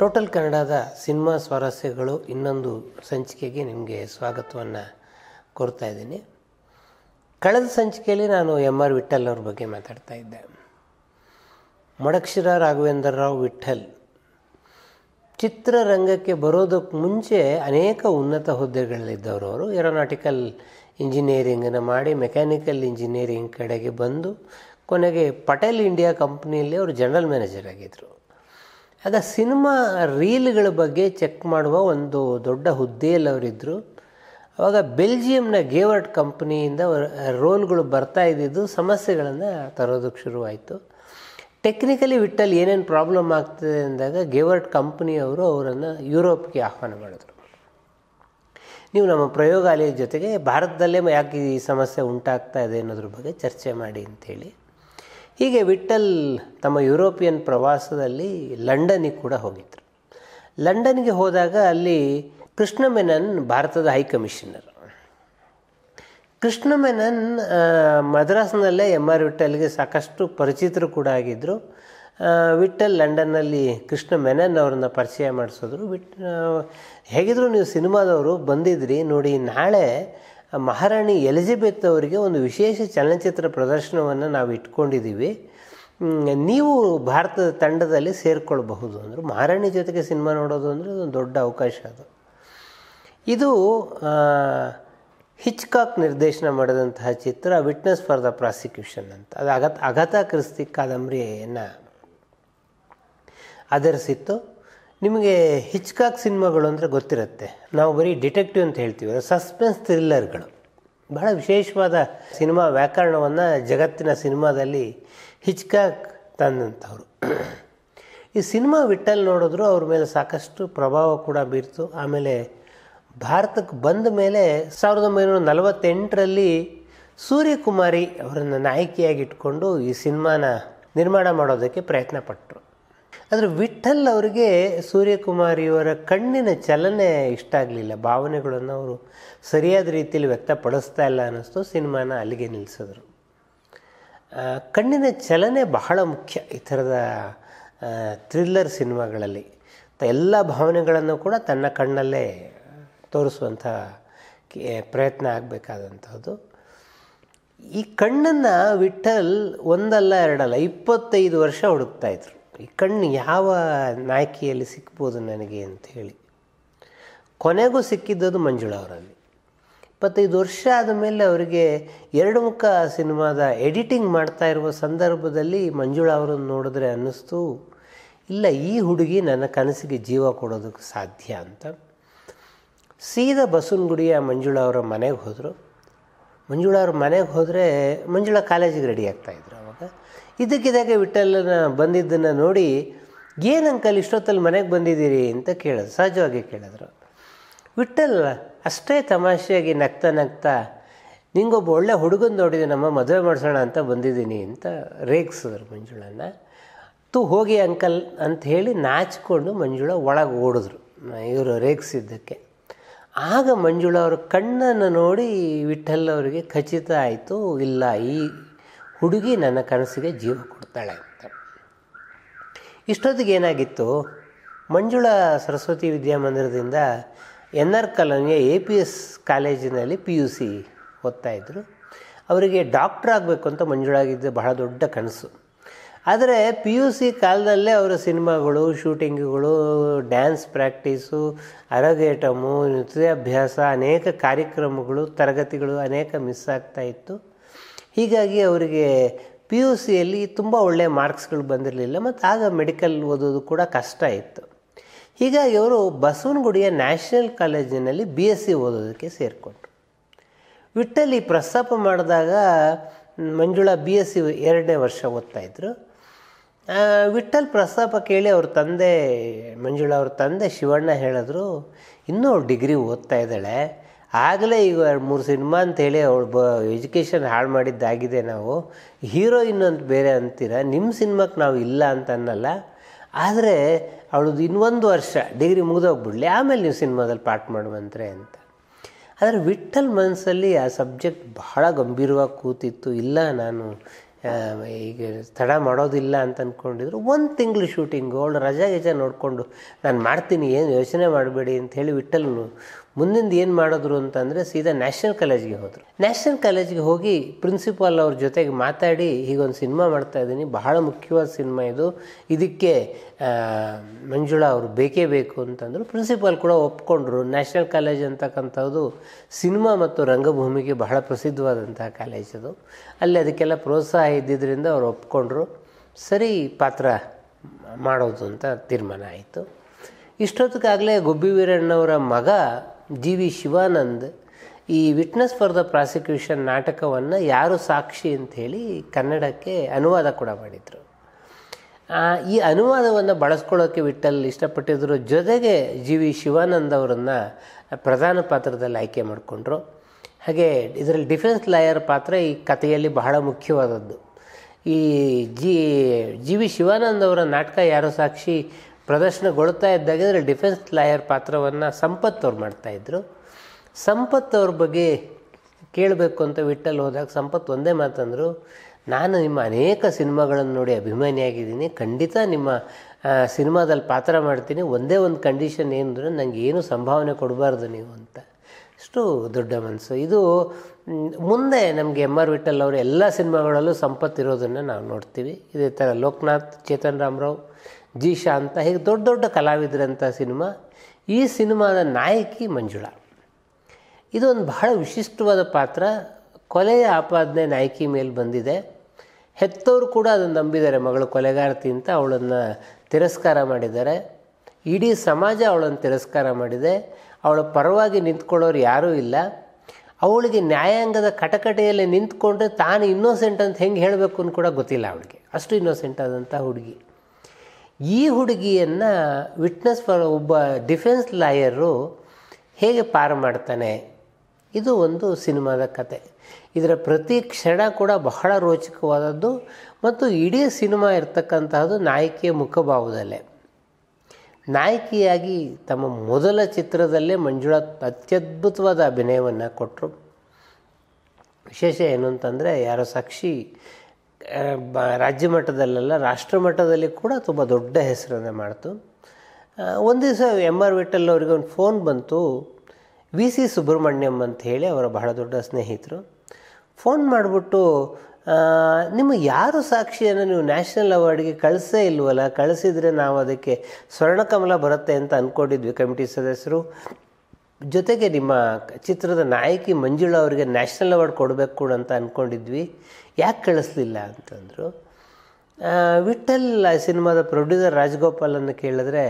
total ಕನ್ನಡದ cinema ಸ್ವಾರಸ್ಯಗಳು ಇನ್ನೊಂದು ಸಂಚಿಕೆಗೆ ನಿಮಗೆ ಸ್ವಾಗತವನ್ನು ಕೋರ್ತಾ ಇದ್ದೀನಿ ಕಳೆದ ಸಂಚಿಕೆಯಲ್ಲಿ ನಾನು ಎಮ್ ಆರ್ ವಿಠಲ್ ಅವ್ರ ಬಗ್ಗೆ ಮಾತಾಡ್ತಾ ಇದ್ದೆ ಮಡಕ್ಷಿರ ರಾಘವೇಂದ್ರ ರಾವ್ ವಿಠಲ್ ಚಿತ್ರರಂಗಕ್ಕೆ ಬರೋದಕ್ಕೆ ಮುಂಚೆ ಅನೇಕ ಉನ್ನತ ಹುದ್ದೆಗಳಲ್ಲಿದ್ದವರು ಅವರು ಏರೋನಾಟಿಕಲ್ ಇಂಜಿನಿಯರಿಂಗನ್ನು ಮಾಡಿ ಮೆಕ್ಯಾನಿಕಲ್ ಇಂಜಿನಿಯರಿಂಗ್ ಕಡೆಗೆ ಬಂದು ಕೊನೆಗೆ ಪಟೇಲ್ ಇಂಡಿಯಾ ಕಂಪ್ನಿಯಲ್ಲಿ ಅವರು ಜನರಲ್ ಮ್ಯಾನೇಜರ್ ಆಗಿದ್ದರು ಆಗ ಸಿನಿಮಾ ರೀಲ್ಗಳ ಬಗ್ಗೆ ಚೆಕ್ ಮಾಡುವ ಒಂದು ದೊಡ್ಡ ಹುದ್ದೆಯಲ್ಲಿ ಅವರಿದ್ದರು ಆವಾಗ ಬೆಲ್ಜಿಯಂನ ಗೇವರ್ಟ್ ಕಂಪ್ನಿಯಿಂದ ರೋಲ್ಗಳು ಬರ್ತಾ ಇದ್ದಿದ್ದು ಸಮಸ್ಯೆಗಳನ್ನು ತರೋದಕ್ಕೆ ಶುರುವಾಯಿತು ಟೆಕ್ನಿಕಲಿ ವಿಟ್ಟಲ್ಲಿ ಏನೇನು ಪ್ರಾಬ್ಲಮ್ ಆಗ್ತದೆ ಅಂದಾಗ ಗೇವರ್ಟ್ ಕಂಪ್ನಿಯವರು ಅವರನ್ನು ಯುರೋಪ್ಗೆ ಆಹ್ವಾನ ಮಾಡಿದ್ರು ನೀವು ನಮ್ಮ ಪ್ರಯೋಗಾಲಯದ ಜೊತೆಗೆ ಭಾರತದಲ್ಲೇ ಯಾಕೆ ಈ ಸಮಸ್ಯೆ ಉಂಟಾಗ್ತಾ ಇದೆ ಅನ್ನೋದ್ರ ಬಗ್ಗೆ ಚರ್ಚೆ ಮಾಡಿ ಅಂತೇಳಿ ಹೀಗೆ ವಿಠಲ್ ತಮ್ಮ ಯುರೋಪಿಯನ್ ಪ್ರವಾಸದಲ್ಲಿ ಲಂಡನಿಗೆ ಕೂಡ ಹೋಗಿದ್ದರು ಲಂಡನ್ಗೆ ಹೋದಾಗ ಅಲ್ಲಿ ಕೃಷ್ಣ ಮೆನನ್ ಭಾರತದ ಹೈಕಮಿಷನರ್ ಕೃಷ್ಣ ಮೆನನ್ ಮದ್ರಾಸ್ನಲ್ಲೇ ಎಮ್ ಆರ್ ವಿಠಲ್ಗೆ ಸಾಕಷ್ಟು ಪರಿಚಿತರು ಕೂಡ ಆಗಿದ್ದರು ವಿಠಲ್ ಲಂಡನ್ನಲ್ಲಿ ಕೃಷ್ಣ ಮೆನನ್ ಅವ್ರನ್ನ ಪರಿಚಯ ಮಾಡಿಸಿದ್ರು ವಿಟ್ ಹೇಗಿದ್ರು ನೀವು ಸಿನಿಮಾದವರು ಬಂದಿದ್ರಿ ನೋಡಿ ನಾಳೆ ಮಹಾರಾಣಿ ಎಲಿಜಬೆತ್ ಅವರಿಗೆ ಒಂದು ವಿಶೇಷ ಚಲನಚಿತ್ರ ಪ್ರದರ್ಶನವನ್ನು ನಾವು ಇಟ್ಕೊಂಡಿದ್ದೀವಿ ನೀವು ಭಾರತದ ತಂಡದಲ್ಲಿ ಸೇರಿಕೊಳ್ಬಹುದು ಅಂದರು ಮಹಾರಾಣಿ ಜೊತೆಗೆ ಸಿನಿಮಾ ನೋಡೋದು ಅಂದರೆ ಅದೊಂದು ದೊಡ್ಡ ಅವಕಾಶ ಅದು ಇದು ಹಿಚ್ಕಾಕ್ ನಿರ್ದೇಶನ ಮಾಡಿದಂತಹ ಚಿತ್ರ ವಿಟ್ನೆಸ್ ಫಾರ್ ದ ಪ್ರಾಸಿಕ್ಯೂಷನ್ ಅಂತ ಅದು ಅಗತ್ ಅಗತಾ ಕ್ರಿಸ್ತಿ ಕಾದಂಬರಿಯನ್ನು ಆಧರಿಸಿತ್ತು ನಿಮಗೆ ಹಿಚ್ಕಾಕ್ ಸಿನಿಮಾಗಳು ಅಂದರೆ ಗೊತ್ತಿರುತ್ತೆ ನಾವು ಬರೀ ಡಿಟೆಕ್ಟಿವ್ ಅಂತ ಹೇಳ್ತೀವಿ ಸಸ್ಪೆನ್ಸ್ ಥ್ರಿಲ್ಲರ್ಗಳು ಬಹಳ ವಿಶೇಷವಾದ ಸಿನಿಮಾ ವ್ಯಾಕರಣವನ್ನು ಜಗತ್ತಿನ ಸಿನಿಮಾದಲ್ಲಿ ಹಿಚ್ಕಾಕ್ ತಂದಂಥವ್ರು ಈ ಸಿನಿಮಾ ವಿಟ್ಟಲ್ಲಿ ನೋಡಿದ್ರು ಅವ್ರ ಮೇಲೆ ಸಾಕಷ್ಟು ಪ್ರಭಾವ ಕೂಡ ಬೀರ್ತು ಆಮೇಲೆ ಭಾರತಕ್ಕೆ ಬಂದ ಮೇಲೆ ಸಾವಿರದ ಒಂಬೈನೂರ ನಲವತ್ತೆಂಟರಲ್ಲಿ ಸೂರ್ಯಕುಮಾರಿ ಅವರನ್ನು ನಾಯಕಿಯಾಗಿ ಇಟ್ಕೊಂಡು ಈ ಸಿನಿಮಾನ ನಿರ್ಮಾಣ ಮಾಡೋದಕ್ಕೆ ಪ್ರಯತ್ನ ಪಟ್ಟರು ಆದರೆ ವಿಠಲ್ ಅವರಿಗೆ ಸೂರ್ಯಕುಮಾರಿಯವರ ಕಣ್ಣಿನ ಚಲನೆ ಇಷ್ಟ ಆಗಲಿಲ್ಲ ಭಾವನೆಗಳನ್ನು ಅವರು ಸರಿಯಾದ ರೀತಿಯಲ್ಲಿ ವ್ಯಕ್ತಪಡಿಸ್ತಾ ಇಲ್ಲ ಅನ್ನಿಸ್ತು ಸಿನಿಮಾನ ಅಲ್ಲಿಗೆ ನಿಲ್ಲಿಸಿದ್ರು ಕಣ್ಣಿನ ಚಲನೆ ಬಹಳ ಮುಖ್ಯ ಈ ಥರದ ಥ್ರಿಲ್ಲರ್ ಸಿನಿಮಾಗಳಲ್ಲಿ ಎಲ್ಲ ಭಾವನೆಗಳನ್ನು ಕೂಡ ತನ್ನ ಕಣ್ಣಲ್ಲೇ ತೋರಿಸುವಂಥ ಪ್ರಯತ್ನ ಆಗಬೇಕಾದಂಥದ್ದು ಈ ಕಣ್ಣನ್ನು ವಿಠಲ್ ಒಂದಲ್ಲ ಎರಡಲ್ಲ ಇಪ್ಪತ್ತೈದು ವರ್ಷ ಹುಡುಕ್ತಾಯಿದ್ರು ಈ ಕಣ್ಣು ಯಾವ ನಾಯಕಿಯಲ್ಲಿ ಸಿಕ್ಬೋದು ನನಗೆ ಅಂತ ಹೇಳಿ ಕೊನೆಗೂ ಸಿಕ್ಕಿದ್ದದು ಮಂಜುಳಾ ಅವರಲ್ಲಿ ಇಪ್ಪತ್ತೈದು ವರ್ಷ ಆದಮೇಲೆ ಅವರಿಗೆ ಎರಡು ಮುಖ ಸಿನಿಮಾದ ಎಡಿಟಿಂಗ್ ಮಾಡ್ತಾ ಇರುವ ಸಂದರ್ಭದಲ್ಲಿ ಮಂಜುಳಾ ಅವರನ್ನು ನೋಡಿದ್ರೆ ಅನ್ನಿಸ್ತು ಇಲ್ಲ ಈ ಹುಡುಗಿ ನನ್ನ ಕನಸಿಗೆ ಜೀವ ಕೊಡೋದಕ್ಕೆ ಸಾಧ್ಯ ಅಂತ ಸೀದಾ ಬಸವನಗುಡಿಯ ಮಂಜುಳಾ ಅವರ ಮನೆಗೆ ಹೋದರು ಮಂಜುಳಾ ಅವ್ರ ಮನೆಗೆ ಹೋದರೆ ಮಂಜುಳಾ ಕಾಲೇಜಿಗೆ ರೆಡಿ ಆಗ್ತಾಯಿದ್ರು ಇದಕ್ಕಿದಾಗೆ ವಿಠಲ್ಲನ ಬಂದಿದ್ದನ್ನು ನೋಡಿ ಏನು ಅಂಕಲ್ ಇಷ್ಟೊತ್ತಲ್ಲಿ ಮನೆಗೆ ಬಂದಿದ್ದೀರಿ ಅಂತ ಕೇಳೋದು ಸಹಜವಾಗಿ ಕೇಳಿದ್ರು ವಿಠಲ್ ಅಷ್ಟೇ ತಮಾಷೆಯಾಗಿ ನಗ್ತಾ ನಗ್ತಾ ನಿಂಗೊಬ್ಬ ಒಳ್ಳೆ ಹುಡುಗನ ನೋಡಿದ್ದೀನಿ ನಮ್ಮ ಮದುವೆ ಮಾಡಿಸೋಣ ಅಂತ ಬಂದಿದ್ದೀನಿ ಅಂತ ರೇಗಿಸಿದ್ರು ಮಂಜುಳನ್ನು ತು ಹೋಗಿ ಅಂಕಲ್ ಅಂತ ಹೇಳಿ ನಾಚಿಕೊಂಡು ಮಂಜುಳ ಒಳಗೆ ಓಡಿದ್ರು ಇವರು ರೇಗಿಸಿದ್ದಕ್ಕೆ ಆಗ ಮಂಜುಳ ಅವರು ಕಣ್ಣನ್ನು ನೋಡಿ ವಿಠಲ್ ಅವರಿಗೆ ಖಚಿತ ಆಯಿತು ಇಲ್ಲ ಈ ಹುಡುಗಿ ನನ್ನ ಕನಸಿಗೆ ಜೀವ ಕೊಡ್ತಾಳೆ ಅಂತ ಇಷ್ಟೊತ್ತಿಗೆ ಏನಾಗಿತ್ತು ಮಂಜುಳ ಸರಸ್ವತಿ ವಿದ್ಯಾಮಂದಿರದಿಂದ ಎನ್ ಆರ್ ಕಾಲೋನಿಯ ಎ ಪಿ ಎಸ್ ಕಾಲೇಜಿನಲ್ಲಿ ಪಿ ಯು ಸಿ ಓದ್ತಾಯಿದ್ರು ಅವರಿಗೆ ಡಾಕ್ಟ್ರ್ ಆಗಬೇಕು ಅಂತ ಮಂಜುಳಾಗಿದ್ದು ಬಹಳ ದೊಡ್ಡ ಕನಸು ಆದರೆ ಪಿ ಯು ಸಿ ಕಾಲದಲ್ಲೇ ಅವರ ಸಿನಿಮಾಗಳು ಶೂಟಿಂಗ್ಗಳು ಡ್ಯಾನ್ಸ್ ಪ್ರಾಕ್ಟೀಸು ಅರಗೇಟಮು ನೃತ್ಯಾಭ್ಯಾಸ ಅನೇಕ ಕಾರ್ಯಕ್ರಮಗಳು ತರಗತಿಗಳು ಅನೇಕ ಮಿಸ್ ಆಗ್ತಾಯಿತ್ತು ಹೀಗಾಗಿ ಅವರಿಗೆ ಪಿ ಯು ಸಿಯಲ್ಲಿ ತುಂಬ ಒಳ್ಳೆಯ ಮಾರ್ಕ್ಸ್ಗಳು ಬಂದಿರಲಿಲ್ಲ ಮತ್ತು ಆಗ ಮೆಡಿಕಲ್ ಓದೋದು ಕೂಡ ಕಷ್ಟ ಇತ್ತು ಹೀಗಾಗಿ ಅವರು ಬಸವನಗುಡಿಯ ನ್ಯಾಷನಲ್ ಕಾಲೇಜಿನಲ್ಲಿ ಬಿ ಎಸ್ ಸಿ ಓದೋದಕ್ಕೆ ಸೇರಿಕೊಂಡ್ರು ವಿಠಲಿ ಪ್ರಸ್ತಾಪ ಮಾಡಿದಾಗ ಮಂಜುಳಾ ಬಿ ಎಸ್ ಸಿ ಎರಡನೇ ವರ್ಷ ಓದ್ತಾ ಓದ್ತಾಯಿದ್ರು ವಿಠಲ್ ಪ್ರಸ್ತಾಪ ಕೇಳಿ ಅವ್ರ ತಂದೆ ಮಂಜುಳಾ ಅವ್ರ ತಂದೆ ಶಿವಣ್ಣ ಹೇಳಿದ್ರು ಇನ್ನೂ ಡಿಗ್ರಿ ಓದ್ತಾ ಇದ್ದಾಳೆ ಆಗಲೇ ಈಗ ಮೂರು ಸಿನಿಮಾ ಅಂತೇಳಿ ಅವಳು ಬ ಎಜುಕೇಷನ್ ಹಾಳು ಮಾಡಿದ್ದಾಗಿದೆ ನಾವು ಹೀರೋಯಿನ್ ಅಂತ ಬೇರೆ ಅಂತೀರ ನಿಮ್ಮ ಸಿನಿಮಾಕ್ಕೆ ನಾವು ಇಲ್ಲ ಅಂತ ಅನ್ನಲ್ಲ ಆದರೆ ಅವಳದ್ದು ಇನ್ನೊಂದು ವರ್ಷ ಡಿಗ್ರಿ ಮುಗಿದೋಗ್ಬಿಡ್ಲಿ ಆಮೇಲೆ ನೀವು ಸಿನಿಮಾದಲ್ಲಿ ಪಾಠ ಮಾಡುವಂತ್ರೆ ಅಂತ ಆದರೆ ವಿಠಲ್ ಮನಸ್ಸಲ್ಲಿ ಆ ಸಬ್ಜೆಕ್ಟ್ ಬಹಳ ಗಂಭೀರವಾಗಿ ಕೂತಿತ್ತು ಇಲ್ಲ ನಾನು ಈಗ ತಡ ಮಾಡೋದಿಲ್ಲ ಅಂತ ಅಂದ್ಕೊಂಡಿದ್ರು ಒಂದು ತಿಂಗಳು ಶೂಟಿಂಗು ಅವಳು ರಜಾ ಗಜಾ ನೋಡಿಕೊಂಡು ನಾನು ಮಾಡ್ತೀನಿ ಏನು ಯೋಚನೆ ಮಾಡಬೇಡಿ ಅಂತ ಹೇಳಿ ವಿಠಲ್ ಮುಂದಿಂದ ಏನು ಮಾಡಿದ್ರು ಅಂತಂದರೆ ಸೀದಾ ನ್ಯಾಷನಲ್ ಕಾಲೇಜ್ಗೆ ಹೋದರು ನ್ಯಾಷನಲ್ ಕಾಲೇಜ್ಗೆ ಹೋಗಿ ಪ್ರಿನ್ಸಿಪಾಲ್ ಅವ್ರ ಜೊತೆಗೆ ಮಾತಾಡಿ ಹೀಗೊಂದು ಸಿನಿಮಾ ಮಾಡ್ತಾ ಇದ್ದೀನಿ ಬಹಳ ಮುಖ್ಯವಾದ ಸಿನಿಮಾ ಇದು ಇದಕ್ಕೆ ಮಂಜುಳಾ ಅವರು ಬೇಕೇ ಬೇಕು ಅಂತಂದರು ಪ್ರಿನ್ಸಿಪಾಲ್ ಕೂಡ ಒಪ್ಕೊಂಡ್ರು ನ್ಯಾಷನಲ್ ಕಾಲೇಜ್ ಅಂತಕ್ಕಂಥದ್ದು ಸಿನಿಮಾ ಮತ್ತು ರಂಗಭೂಮಿಗೆ ಬಹಳ ಪ್ರಸಿದ್ಧವಾದಂತಹ ಕಾಲೇಜ್ ಅದು ಅಲ್ಲಿ ಅದಕ್ಕೆಲ್ಲ ಪ್ರೋತ್ಸಾಹ ಇದ್ದಿದ್ದರಿಂದ ಅವ್ರು ಒಪ್ಕೊಂಡ್ರು ಸರಿ ಪಾತ್ರ ಮಾಡೋದು ಅಂತ ತೀರ್ಮಾನ ಆಯಿತು ಇಷ್ಟೊತ್ತಿಗಾಗಲೇ ಗುಬ್ಬಿ ವೀರಣ್ಣವರ ಮಗ ಜಿ ವಿ ಶಿವಾನಂದ್ ಈ ವಿಟ್ನೆಸ್ ಫಾರ್ ದ ಪ್ರಾಸಿಕ್ಯೂಷನ್ ನಾಟಕವನ್ನು ಯಾರು ಸಾಕ್ಷಿ ಅಂತ ಹೇಳಿ ಕನ್ನಡಕ್ಕೆ ಅನುವಾದ ಕೂಡ ಮಾಡಿದರು ಈ ಅನುವಾದವನ್ನು ಬಳಸ್ಕೊಳ್ಳೋಕ್ಕೆ ವಿಟ್ಟಲ್ಲಿ ಇಷ್ಟಪಟ್ಟಿದ್ರು ಜೊತೆಗೆ ಜಿ ವಿ ಶಿವಾನಂದ್ ಅವರನ್ನು ಪ್ರಧಾನ ಪಾತ್ರದಲ್ಲಿ ಆಯ್ಕೆ ಮಾಡಿಕೊಂಡ್ರು ಹಾಗೆ ಇದರಲ್ಲಿ ಡಿಫೆನ್ಸ್ ಲಾಯರ್ ಪಾತ್ರ ಈ ಕಥೆಯಲ್ಲಿ ಬಹಳ ಮುಖ್ಯವಾದದ್ದು ಈ ಜಿ ಜಿ ವಿ ಶಿವಾನಂದ್ ಅವರ ನಾಟಕ ಯಾರು ಸಾಕ್ಷಿ ಪ್ರದರ್ಶನಗೊಳ್ತಾ ಇದ್ದಾಗ ಅಂದರೆ ಡಿಫೆನ್ಸ್ ಲಾಯರ್ ಪಾತ್ರವನ್ನು ಸಂಪತ್ ಅವ್ರು ಮಾಡ್ತಾಯಿದ್ರು ಸಂಪತ್ ಅವ್ರ ಬಗ್ಗೆ ಕೇಳಬೇಕು ಅಂತ ವಿಟ್ಟಲ್ಲಿ ಹೋದಾಗ ಸಂಪತ್ ಒಂದೇ ಮಾತಂದರು ನಾನು ನಿಮ್ಮ ಅನೇಕ ಸಿನಿಮಾಗಳನ್ನು ನೋಡಿ ಅಭಿಮಾನಿಯಾಗಿದ್ದೀನಿ ಖಂಡಿತ ನಿಮ್ಮ ಸಿನಿಮಾದಲ್ಲಿ ಪಾತ್ರ ಮಾಡ್ತೀನಿ ಒಂದೇ ಒಂದು ಕಂಡೀಷನ್ ಏನು ಅಂದರೆ ನನಗೆ ಏನು ಸಂಭಾವನೆ ಕೊಡಬಾರ್ದು ನೀವು ಅಂತ ಅಷ್ಟು ದೊಡ್ಡ ಮನಸ್ಸು ಇದು ಮುಂದೆ ನಮಗೆ ಎಮ್ ಆರ್ ವಿಠಲ್ ಅವರು ಎಲ್ಲ ಸಿನಿಮಾಗಳಲ್ಲೂ ಸಂಪತ್ತಿರೋದನ್ನು ನಾವು ನೋಡ್ತೀವಿ ಇದೇ ಥರ ಲೋಕನಾಥ್ ಚೇತನ್ ರಾಮರಾವ್ ಜೀಶಾ ಅಂತ ಹೀಗೆ ದೊಡ್ಡ ದೊಡ್ಡ ಕಲಾವಿದರಂಥ ಸಿನಿಮಾ ಈ ಸಿನಿಮಾದ ನಾಯಕಿ ಮಂಜುಳಾ ಇದೊಂದು ಬಹಳ ವಿಶಿಷ್ಟವಾದ ಪಾತ್ರ ಕೊಲೆಯ ಆಪಾದನೆ ನಾಯಕಿ ಮೇಲೆ ಬಂದಿದೆ ಹೆತ್ತವರು ಕೂಡ ಅದನ್ನು ನಂಬಿದ್ದಾರೆ ಮಗಳು ಕೊಲೆಗಾರತಿ ಅಂತ ಅವಳನ್ನು ತಿರಸ್ಕಾರ ಮಾಡಿದ್ದಾರೆ ಇಡೀ ಸಮಾಜ ಅವಳನ್ನು ತಿರಸ್ಕಾರ ಮಾಡಿದೆ ಅವಳ ಪರವಾಗಿ ನಿಂತ್ಕೊಳ್ಳೋರು ಯಾರೂ ಇಲ್ಲ ಅವಳಿಗೆ ನ್ಯಾಯಾಂಗದ ಕಟಕಟೆಯಲ್ಲಿ ನಿಂತ್ಕೊಂಡ್ರೆ ತಾನು ಇನ್ನೋಸೆಂಟ್ ಅಂತ ಹೆಂಗೆ ಹೇಳಬೇಕು ಅಂತ ಕೂಡ ಗೊತ್ತಿಲ್ಲ ಅವಳಿಗೆ ಅಷ್ಟು ಇನ್ನೋಸೆಂಟ್ ಆದಂಥ ಹುಡುಗಿ ಈ ಹುಡುಗಿಯನ್ನು ವಿಟ್ನೆಸ್ ಫಾರ್ ಒಬ್ಬ ಡಿಫೆನ್ಸ್ ಲಾಯರು ಹೇಗೆ ಪಾರು ಮಾಡ್ತಾನೆ ಇದು ಒಂದು ಸಿನಿಮಾದ ಕತೆ ಇದರ ಪ್ರತಿ ಕ್ಷಣ ಕೂಡ ಬಹಳ ರೋಚಕವಾದದ್ದು ಮತ್ತು ಇಡೀ ಸಿನಿಮಾ ಇರತಕ್ಕಂತಹದ್ದು ನಾಯಕಿಯ ಮುಖಭಾವದಲ್ಲೇ ನಾಯಕಿಯಾಗಿ ತಮ್ಮ ಮೊದಲ ಚಿತ್ರದಲ್ಲೇ ಮಂಜುಳಾ ಅತ್ಯದ್ಭುತವಾದ ಅಭಿನಯವನ್ನು ಕೊಟ್ಟರು ವಿಶೇಷ ಏನು ಅಂತಂದರೆ ಯಾರೋ ಸಾಕ್ಷಿ ರಾಜ್ಯ ಮಟ್ಟದಲ್ಲೆಲ್ಲ ರಾಷ್ಟ್ರ ಮಟ್ಟದಲ್ಲಿ ಕೂಡ ತುಂಬ ದೊಡ್ಡ ಹೆಸರನ್ನು ಮಾಡ್ತು ಒಂದು ದಿವಸ ಎಮ್ ಆರ್ ವಿಠಲ್ ಅವರಿಗೆ ಒಂದು ಫೋನ್ ಬಂತು ವಿ ಸಿ ಸುಬ್ರಹ್ಮಣ್ಯಂ ಅಂತ ಹೇಳಿ ಅವರ ಬಹಳ ದೊಡ್ಡ ಸ್ನೇಹಿತರು ಫೋನ್ ಮಾಡಿಬಿಟ್ಟು ನಿಮ್ಮ ಯಾರು ಸಾಕ್ಷಿಯನ್ನು ನೀವು ನ್ಯಾಷನಲ್ ಅವಾರ್ಡ್ಗೆ ಕಳಿಸೇ ಇಲ್ವಲ್ಲ ಕಳಿಸಿದರೆ ನಾವು ಅದಕ್ಕೆ ಸ್ವರ್ಣಕಮಲ ಬರುತ್ತೆ ಅಂತ ಅಂದ್ಕೊಂಡಿದ್ವಿ ಕಮಿಟಿ ಸದಸ್ಯರು ಜೊತೆಗೆ ನಿಮ್ಮ ಚಿತ್ರದ ನಾಯಕಿ ಮಂಜುಳ ಅವರಿಗೆ ನ್ಯಾಷನಲ್ ಅವಾರ್ಡ್ ಕೊಡಬೇಕು ಕೂಡ ಅಂತ ಅಂದ್ಕೊಂಡಿದ್ವಿ ಯಾಕೆ ಕಳಿಸ್ಲಿಲ್ಲ ಅಂತಂದರು ವಿಠಲ್ ಸಿನಿಮಾದ ಪ್ರೊಡ್ಯೂಸರ್ ರಾಜ್ಗೋಪಾಲನ್ನು ಕೇಳಿದ್ರೆ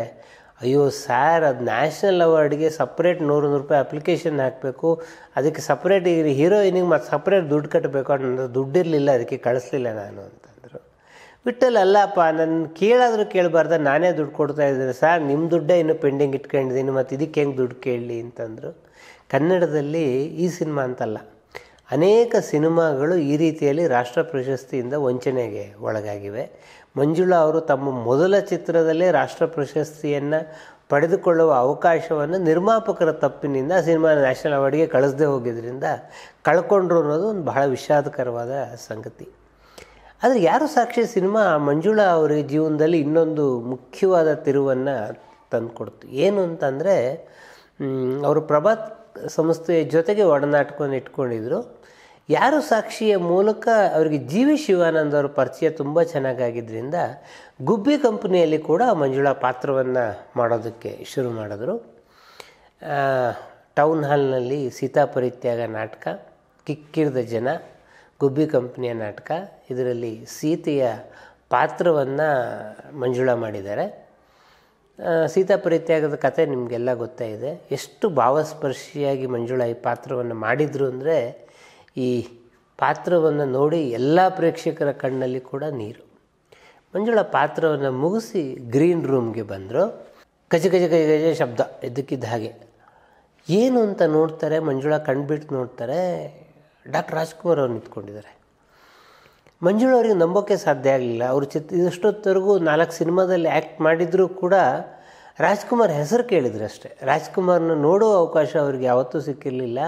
ಅಯ್ಯೋ ಸರ್ ಅದು ನ್ಯಾಷನಲ್ ಅವಾರ್ಡ್ಗೆ ಸಪ್ರೇಟ್ ನೂರು ನೂರು ರೂಪಾಯಿ ಅಪ್ಲಿಕೇಶನ್ ಹಾಕಬೇಕು ಅದಕ್ಕೆ ಸಪ್ರೇಟ್ ಹೀರೋಯಿನಿಗೆ ಮತ್ತು ಸಪ್ರೇಟ್ ದುಡ್ಡು ಕಟ್ಟಬೇಕು ಅನ್ನೋದು ದುಡ್ಡಿರಲಿಲ್ಲ ಅದಕ್ಕೆ ಕಳಿಸ್ಲಿಲ್ಲ ನಾನು ಅಂತ ವಿಠಲ್ ಅಲ್ಲಪ್ಪ ನನ್ನ ಕೇಳಾದರೂ ಕೇಳಬಾರ್ದ ನಾನೇ ದುಡ್ಡು ಕೊಡ್ತಾ ಇದ್ದೀನಿ ಸರ್ ನಿಮ್ಮ ದುಡ್ಡೇ ಇನ್ನೂ ಪೆಂಡಿಂಗ್ ಇಟ್ಕೊಂಡಿದ್ದೀನಿ ಮತ್ತು ಇದಕ್ಕೆ ಹೆಂಗೆ ದುಡ್ಡು ಕೇಳಲಿ ಅಂತಂದರು ಕನ್ನಡದಲ್ಲಿ ಈ ಸಿನಿಮಾ ಅಂತಲ್ಲ ಅನೇಕ ಸಿನಿಮಾಗಳು ಈ ರೀತಿಯಲ್ಲಿ ರಾಷ್ಟ್ರ ಪ್ರಶಸ್ತಿಯಿಂದ ವಂಚನೆಗೆ ಒಳಗಾಗಿವೆ ಮಂಜುಳಾ ಅವರು ತಮ್ಮ ಮೊದಲ ಚಿತ್ರದಲ್ಲೇ ರಾಷ್ಟ್ರ ಪ್ರಶಸ್ತಿಯನ್ನು ಪಡೆದುಕೊಳ್ಳುವ ಅವಕಾಶವನ್ನು ನಿರ್ಮಾಪಕರ ತಪ್ಪಿನಿಂದ ಸಿನಿಮಾ ನ್ಯಾಷನಲ್ ಅವಾರ್ಡ್ಗೆ ಕಳಿಸದೆ ಹೋಗಿದ್ದರಿಂದ ಕಳ್ಕೊಂಡ್ರು ಅನ್ನೋದು ಒಂದು ಬಹಳ ವಿಷಾದಕರವಾದ ಸಂಗತಿ ಆದರೆ ಯಾರು ಸಾಕ್ಷಿ ಸಿನಿಮಾ ಮಂಜುಳಾ ಅವರ ಜೀವನದಲ್ಲಿ ಇನ್ನೊಂದು ಮುಖ್ಯವಾದ ತಿರುವನ್ನು ತಂದುಕೊಡ್ತು ಏನು ಅಂತಂದರೆ ಅವರು ಪ್ರಭಾತ್ ಸಂಸ್ಥೆಯ ಜೊತೆಗೆ ಒಡನಾಟ್ಕೊಂಡು ಇಟ್ಕೊಂಡಿದ್ರು ಯಾರು ಸಾಕ್ಷಿಯ ಮೂಲಕ ಅವರಿಗೆ ಜಿ ವಿ ಶಿವಾನಂದ್ ಅವರ ಪರಿಚಯ ತುಂಬ ಚೆನ್ನಾಗಾಗಿದ್ದರಿಂದ ಗುಬ್ಬಿ ಕಂಪನಿಯಲ್ಲಿ ಕೂಡ ಮಂಜುಳಾ ಪಾತ್ರವನ್ನು ಮಾಡೋದಕ್ಕೆ ಶುರು ಮಾಡಿದ್ರು ಟೌನ್ ಹಾಲ್ನಲ್ಲಿ ಸೀತಾಪರಿತ್ಯಾಗ ನಾಟಕ ಕಿಕ್ಕಿರಿದ ಜನ ಗುಬ್ಬಿ ಕಂಪ್ನಿಯ ನಾಟಕ ಇದರಲ್ಲಿ ಸೀತೆಯ ಪಾತ್ರವನ್ನು ಮಂಜುಳಾ ಮಾಡಿದ್ದಾರೆ ಸೀತಾ ಪರಿತ್ಯಾಗದ ಕತೆ ನಿಮಗೆಲ್ಲ ಗೊತ್ತೇ ಇದೆ ಎಷ್ಟು ಭಾವಸ್ಪರ್ಶಿಯಾಗಿ ಮಂಜುಳಾ ಈ ಪಾತ್ರವನ್ನು ಮಾಡಿದರು ಅಂದರೆ ಈ ಪಾತ್ರವನ್ನು ನೋಡಿ ಎಲ್ಲ ಪ್ರೇಕ್ಷಕರ ಕಣ್ಣಲ್ಲಿ ಕೂಡ ನೀರು ಮಂಜುಳಾ ಪಾತ್ರವನ್ನು ಮುಗಿಸಿ ಗ್ರೀನ್ ರೂಮ್ಗೆ ಬಂದರು ಗಜ ಗಜ ಗಜ ಗಜ ಶಬ್ದ ಇದಕ್ಕಿದ್ದ ಹಾಗೆ ಏನು ಅಂತ ನೋಡ್ತಾರೆ ಮಂಜುಳಾ ಕಣ್ಬಿಟ್ಟು ನೋಡ್ತಾರೆ ಡಾಕ್ಟರ್ ರಾಜ್ಕುಮಾರ್ ಅವರು ನಿಂತ್ಕೊಂಡಿದ್ದಾರೆ ಮಂಜುಳು ಅವರಿಗೆ ನಂಬೋಕ್ಕೆ ಸಾಧ್ಯ ಆಗಲಿಲ್ಲ ಅವರು ಚಿತ್ ಇದಷ್ಟೊತ್ತವರೆಗೂ ನಾಲ್ಕು ಸಿನಿಮಾದಲ್ಲಿ ಆ್ಯಕ್ಟ್ ಮಾಡಿದರೂ ಕೂಡ ರಾಜ್ಕುಮಾರ್ ಹೆಸರು ಕೇಳಿದ್ರು ಅಷ್ಟೇ ರಾಜ್ಕುಮಾರ್ನ ನೋಡೋ ಅವಕಾಶ ಅವ್ರಿಗೆ ಯಾವತ್ತೂ ಸಿಕ್ಕಿರಲಿಲ್ಲ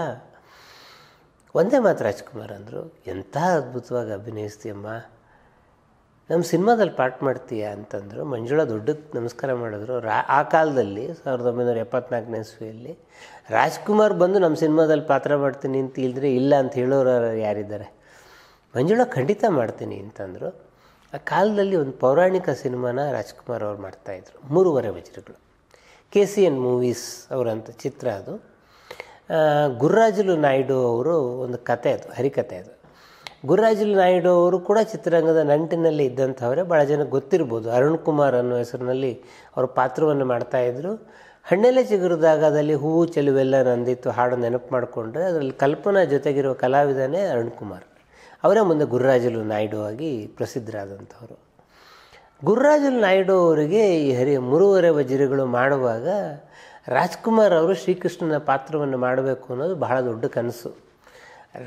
ಒಂದೇ ಮಾತು ರಾಜ್ಕುಮಾರ್ ಅಂದರು ಎಂಥ ಅದ್ಭುತವಾಗಿ ಅಭಿನಯಿಸ್ತೀಯಮ್ಮ ನಮ್ಮ ಸಿನಿಮಾದಲ್ಲಿ ಪಾರ್ಟ್ ಮಾಡ್ತೀಯಾ ಅಂತಂದರು ಮಂಜುಳಾ ದೊಡ್ಡಕ್ಕೆ ನಮಸ್ಕಾರ ಮಾಡಿದ್ರು ರಾ ಆ ಕಾಲದಲ್ಲಿ ಸಾವಿರದ ಒಂಬೈನೂರ ಎಪ್ಪತ್ನಾಲ್ಕನೇ ಇಸ್ವಿಯಲ್ಲಿ ರಾಜ್ಕುಮಾರ್ ಬಂದು ನಮ್ಮ ಸಿನಿಮಾದಲ್ಲಿ ಪಾತ್ರ ಮಾಡ್ತೀನಿ ಅಂತ ಇಲ್ಲದ್ರೆ ಇಲ್ಲ ಅಂತ ಹೇಳೋರು ಯಾರಿದ್ದಾರೆ ಮಂಜುಳಾ ಖಂಡಿತ ಮಾಡ್ತೀನಿ ಅಂತಂದರು ಆ ಕಾಲದಲ್ಲಿ ಒಂದು ಪೌರಾಣಿಕ ಸಿನಿಮಾನ ರಾಜ್ಕುಮಾರ್ ಅವ್ರು ಮಾಡ್ತಾಯಿದ್ರು ಮೂರುವರೆ ವಜ್ರಗಳು ಕೆ ಸಿ ಎನ್ ಮೂವೀಸ್ ಅವರಂತ ಚಿತ್ರ ಅದು ಗುರ್ರಾಜುಲು ನಾಯ್ಡು ಅವರು ಒಂದು ಕತೆ ಅದು ಹರಿಕತೆ ಅದು ಗುರುರಾಜಲ್ ನಾಯ್ಡು ಅವರು ಕೂಡ ಚಿತ್ರರಂಗದ ನಂಟಿನಲ್ಲಿ ಇದ್ದಂಥವರೇ ಭಾಳ ಜನ ಗೊತ್ತಿರ್ಬೋದು ಅರುಣ್ ಕುಮಾರ್ ಅನ್ನೋ ಹೆಸರಿನಲ್ಲಿ ಅವರು ಪಾತ್ರವನ್ನು ಮಾಡ್ತಾಯಿದ್ರು ಹಣ್ಣೆಲೆ ಚಿಗುರುದಾಗದಲ್ಲಿ ಹೂವು ಚೆಲುವೆಲ್ಲ ನಂದಿತ್ತು ಹಾಡು ನೆನಪು ಮಾಡಿಕೊಂಡ್ರೆ ಅದರಲ್ಲಿ ಕಲ್ಪನಾ ಜೊತೆಗಿರುವ ಕಲಾವಿದನೇ ಅರುಣ್ ಕುಮಾರ್ ಅವರೇ ಮುಂದೆ ಗುರುರಾಜಲು ನಾಯ್ಡು ಆಗಿ ಪ್ರಸಿದ್ಧರಾದಂಥವ್ರು ಗುರುರಾಜಲು ನಾಯ್ಡು ಅವರಿಗೆ ಈ ಹರಿ ಮೂರುವರೆ ವಜ್ರಗಳು ಮಾಡುವಾಗ ರಾಜ್ಕುಮಾರ್ ಅವರು ಶ್ರೀಕೃಷ್ಣನ ಪಾತ್ರವನ್ನು ಮಾಡಬೇಕು ಅನ್ನೋದು ಬಹಳ ದೊಡ್ಡ ಕನಸು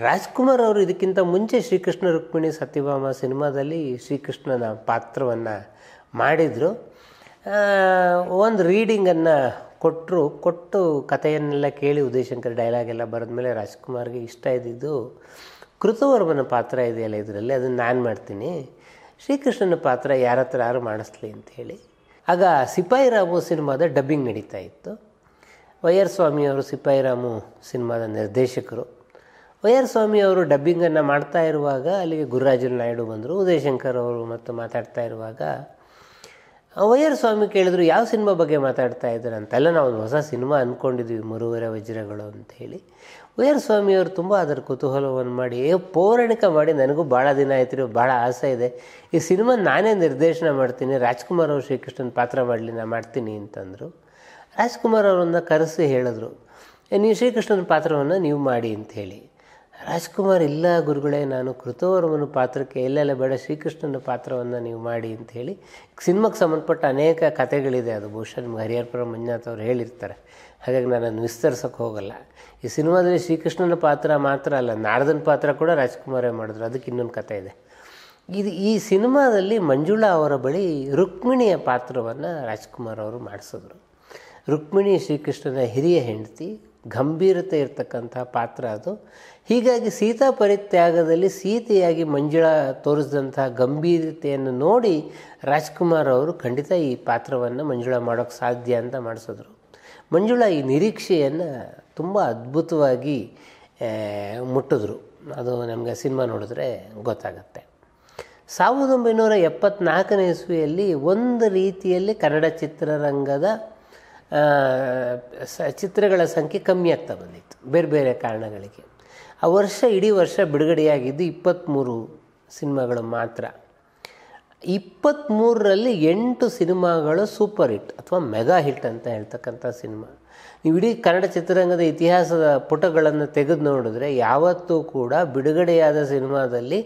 ರಾಜ್ಕುಮಾರ್ ಅವರು ಇದಕ್ಕಿಂತ ಮುಂಚೆ ಶ್ರೀಕೃಷ್ಣ ರುಕ್ಮಿಣಿ ಸತ್ಯಭಾಮ ಸಿನಿಮಾದಲ್ಲಿ ಶ್ರೀಕೃಷ್ಣನ ಪಾತ್ರವನ್ನು ಮಾಡಿದರು ಒಂದು ರೀಡಿಂಗನ್ನು ಕೊಟ್ಟರು ಕೊಟ್ಟು ಕಥೆಯನ್ನೆಲ್ಲ ಕೇಳಿ ಉದಯಶಂಕರ್ ಡೈಲಾಗ್ ಎಲ್ಲ ಬರೆದ ಮೇಲೆ ರಾಜ್ಕುಮಾರ್ಗೆ ಇಷ್ಟ ಇದ್ದಿದ್ದು ಕೃತವರ್ಮನ ಪಾತ್ರ ಇದೆಯಲ್ಲ ಇದರಲ್ಲಿ ಅದನ್ನು ನಾನು ಮಾಡ್ತೀನಿ ಶ್ರೀಕೃಷ್ಣನ ಪಾತ್ರ ಯಾರ ಹತ್ರ ಯಾರು ಮಾಡಿಸ್ಲಿ ಹೇಳಿ ಆಗ ಸಿಪಾಯಿ ರಾಮು ಸಿನಿಮಾದ ಡಬ್ಬಿಂಗ್ ನಡೀತಾ ಇತ್ತು ವೈ ಆರ್ ಸ್ವಾಮಿಯವರು ಸಿಪಾಯಿ ರಾಮು ಸಿನಿಮಾದ ನಿರ್ದೇಶಕರು ವೈ ಅವರು ಡಬ್ಬಿಂಗನ್ನು ಮಾಡ್ತಾ ಇರುವಾಗ ಅಲ್ಲಿಗೆ ಗುರುರಾಜನ್ ನಾಯ್ಡು ಬಂದರು ಉದಯಶಂಕರ್ ಅವರು ಮತ್ತು ಮಾತಾಡ್ತಾ ಇರುವಾಗ ವೈ ಸ್ವಾಮಿ ಕೇಳಿದ್ರು ಯಾವ ಸಿನಿಮಾ ಬಗ್ಗೆ ಮಾತಾಡ್ತಾ ಇದ್ದಾರೆ ಅಂತೆಲ್ಲ ನಾವು ಒಂದು ಹೊಸ ಸಿನಿಮಾ ಅಂದ್ಕೊಂಡಿದ್ವಿ ಮರುವರ ವಜ್ರಗಳು ಅಂತ ಹೇಳಿ ವೈ ಆರ್ ಸ್ವಾಮಿಯವರು ತುಂಬ ಅದರ ಕುತೂಹಲವನ್ನು ಮಾಡಿ ಪೌರಾಣಿಕ ಮಾಡಿ ನನಗೂ ಭಾಳ ದಿನ ಆಯ್ತು ಭಾಳ ಆಸೆ ಇದೆ ಈ ಸಿನಿಮಾ ನಾನೇ ನಿರ್ದೇಶನ ಮಾಡ್ತೀನಿ ರಾಜ್ಕುಮಾರ್ ಅವರು ಶ್ರೀಕೃಷ್ಣನ ಪಾತ್ರ ಮಾಡಲಿ ನಾನು ಮಾಡ್ತೀನಿ ಅಂತಂದರು ರಾಜ್ಕುಮಾರ್ ಅವರನ್ನು ಕರೆಸಿ ಹೇಳಿದ್ರು ನೀವು ಶ್ರೀಕೃಷ್ಣನ ಪಾತ್ರವನ್ನು ನೀವು ಮಾಡಿ ಅಂತ ಹೇಳಿ ರಾಜ್ಕುಮಾರ್ ಇಲ್ಲ ಗುರುಗಳೇ ನಾನು ಕೃತವರ್ಮನ ಪಾತ್ರಕ್ಕೆ ಎಲ್ಲೆಲ್ಲ ಬೇಡ ಶ್ರೀಕೃಷ್ಣನ ಪಾತ್ರವನ್ನು ನೀವು ಮಾಡಿ ಅಂತ ಹೇಳಿ ಸಿನಿಮಾಗೆ ಸಂಬಂಧಪಟ್ಟ ಅನೇಕ ಕಥೆಗಳಿದೆ ಅದು ಬಹುಶಃ ನಿಮ್ಗೆ ಹರಿಹರಪುರ ಮಂಜುನಾಥ್ ಅವರು ಹೇಳಿರ್ತಾರೆ ಹಾಗಾಗಿ ನಾನು ಅದನ್ನು ವಿಸ್ತರಿಸೋಕೆ ಹೋಗಲ್ಲ ಈ ಸಿನಿಮಾದಲ್ಲಿ ಶ್ರೀಕೃಷ್ಣನ ಪಾತ್ರ ಮಾತ್ರ ಅಲ್ಲ ನಾರದನ ಪಾತ್ರ ಕೂಡ ರಾಜ್ಕುಮಾರೇ ಮಾಡಿದ್ರು ಅದಕ್ಕೆ ಇನ್ನೊಂದು ಕಥೆ ಇದೆ ಇದು ಈ ಸಿನಿಮಾದಲ್ಲಿ ಮಂಜುಳಾ ಅವರ ಬಳಿ ರುಕ್ಮಿಣಿಯ ಪಾತ್ರವನ್ನು ರಾಜ್ಕುಮಾರ್ ಅವರು ಮಾಡಿಸಿದ್ರು ರುಕ್ಮಿಣಿ ಶ್ರೀಕೃಷ್ಣನ ಹಿರಿಯ ಹೆಂಡತಿ ಗಂಭೀರತೆ ಇರತಕ್ಕಂಥ ಪಾತ್ರ ಅದು ಹೀಗಾಗಿ ಸೀತಾ ಪರಿತ್ಯಾಗದಲ್ಲಿ ಸೀತೆಯಾಗಿ ಮಂಜುಳಾ ತೋರಿಸಿದಂಥ ಗಂಭೀರತೆಯನ್ನು ನೋಡಿ ರಾಜ್ಕುಮಾರ್ ಅವರು ಖಂಡಿತ ಈ ಪಾತ್ರವನ್ನು ಮಂಜುಳಾ ಮಾಡೋಕ್ಕೆ ಸಾಧ್ಯ ಅಂತ ಮಾಡಿಸಿದ್ರು ಮಂಜುಳಾ ಈ ನಿರೀಕ್ಷೆಯನ್ನು ತುಂಬ ಅದ್ಭುತವಾಗಿ ಮುಟ್ಟಿದ್ರು ಅದು ನಮಗೆ ಸಿನಿಮಾ ನೋಡಿದ್ರೆ ಗೊತ್ತಾಗುತ್ತೆ ಸಾವಿರದ ಒಂಬೈನೂರ ಎಪ್ಪತ್ನಾಲ್ಕನೇ ಇಸ್ವಿಯಲ್ಲಿ ಒಂದು ರೀತಿಯಲ್ಲಿ ಕನ್ನಡ ಚಿತ್ರರಂಗದ ಸ ಚಿತ್ರಗಳ ಸಂಖ್ಯೆ ಕಮ್ಮಿ ಆಗ್ತಾ ಬಂದಿತ್ತು ಬೇರೆ ಬೇರೆ ಕಾರಣಗಳಿಗೆ ಆ ವರ್ಷ ಇಡೀ ವರ್ಷ ಬಿಡುಗಡೆಯಾಗಿದ್ದು ಇಪ್ಪತ್ತ್ಮೂರು ಸಿನಿಮಾಗಳು ಮಾತ್ರ ಇಪ್ಪತ್ತ್ಮೂರರಲ್ಲಿ ಎಂಟು ಸಿನಿಮಾಗಳು ಸೂಪರ್ ಹಿಟ್ ಅಥವಾ ಮೆಗಾ ಹಿಟ್ ಅಂತ ಹೇಳ್ತಕ್ಕಂಥ ಸಿನಿಮಾ ನೀವು ಇಡೀ ಕನ್ನಡ ಚಿತ್ರರಂಗದ ಇತಿಹಾಸದ ಪುಟಗಳನ್ನು ತೆಗೆದು ನೋಡಿದ್ರೆ ಯಾವತ್ತೂ ಕೂಡ ಬಿಡುಗಡೆಯಾದ ಸಿನಿಮಾದಲ್ಲಿ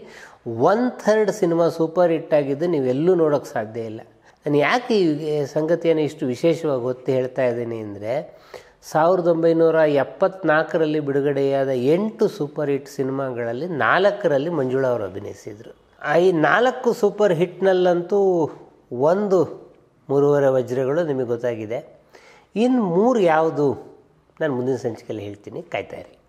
one third cinema super hit ಆಗಿದ್ದು ನೀವೆಲ್ಲೂ ನೋಡೋಕ್ಕೆ ಸಾಧ್ಯ ಇಲ್ಲ ನಾನು ಯಾಕೆ ಈ ಸಂಗತಿಯನ್ನು ಇಷ್ಟು ವಿಶೇಷವಾಗಿ ಒತ್ತಿ ಹೇಳ್ತಾ ಇದ್ದೀನಿ ಅಂದರೆ ಸಾವಿರದ ಒಂಬೈನೂರ ಎಪ್ಪತ್ನಾಲ್ಕರಲ್ಲಿ ಬಿಡುಗಡೆಯಾದ ಎಂಟು ಸೂಪರ್ ಹಿಟ್ ಸಿನಿಮಾಗಳಲ್ಲಿ ನಾಲ್ಕರಲ್ಲಿ ಮಂಜುಳಾ ಅವರು ಅಭಿನಯಿಸಿದರು ಈ ನಾಲ್ಕು ಸೂಪರ್ ಹಿಟ್ನಲ್ಲಂತೂ ಒಂದು ಮೂರುವರೆ ವಜ್ರಗಳು ನಿಮಗೆ ಗೊತ್ತಾಗಿದೆ ಇನ್ನು ಮೂರು ಯಾವುದು ನಾನು ಮುಂದಿನ ಸಂಚಿಕೆಯಲ್ಲಿ ಹೇಳ್ತೀನಿ ಕಾಯ್ತಾಯಿರಿ